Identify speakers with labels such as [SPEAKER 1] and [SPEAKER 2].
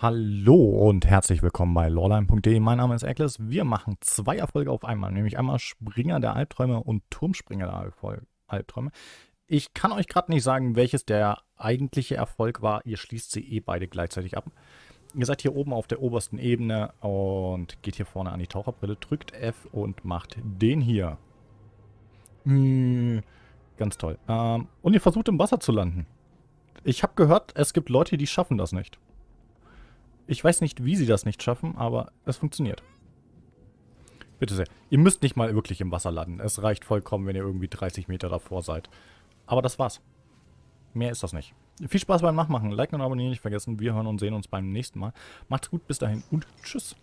[SPEAKER 1] Hallo und herzlich willkommen bei lawline.de. Mein Name ist Eckles. Wir machen zwei Erfolge auf einmal, nämlich einmal Springer der Albträume und Turmspringer der Albträume. Ich kann euch gerade nicht sagen, welches der eigentliche Erfolg war. Ihr schließt sie eh beide gleichzeitig ab. Ihr seid hier oben auf der obersten Ebene und geht hier vorne an die Taucherbrille, drückt F und macht den hier. Hm, ganz toll. Ähm, und ihr versucht im Wasser zu landen. Ich habe gehört, es gibt Leute, die schaffen das nicht. Ich weiß nicht, wie sie das nicht schaffen, aber es funktioniert. Bitte sehr. Ihr müsst nicht mal wirklich im Wasser landen. Es reicht vollkommen, wenn ihr irgendwie 30 Meter davor seid. Aber das war's. Mehr ist das nicht. Viel Spaß beim Nachmachen. Liken und abonnieren nicht vergessen. Wir hören und sehen uns beim nächsten Mal. Macht's gut, bis dahin und tschüss.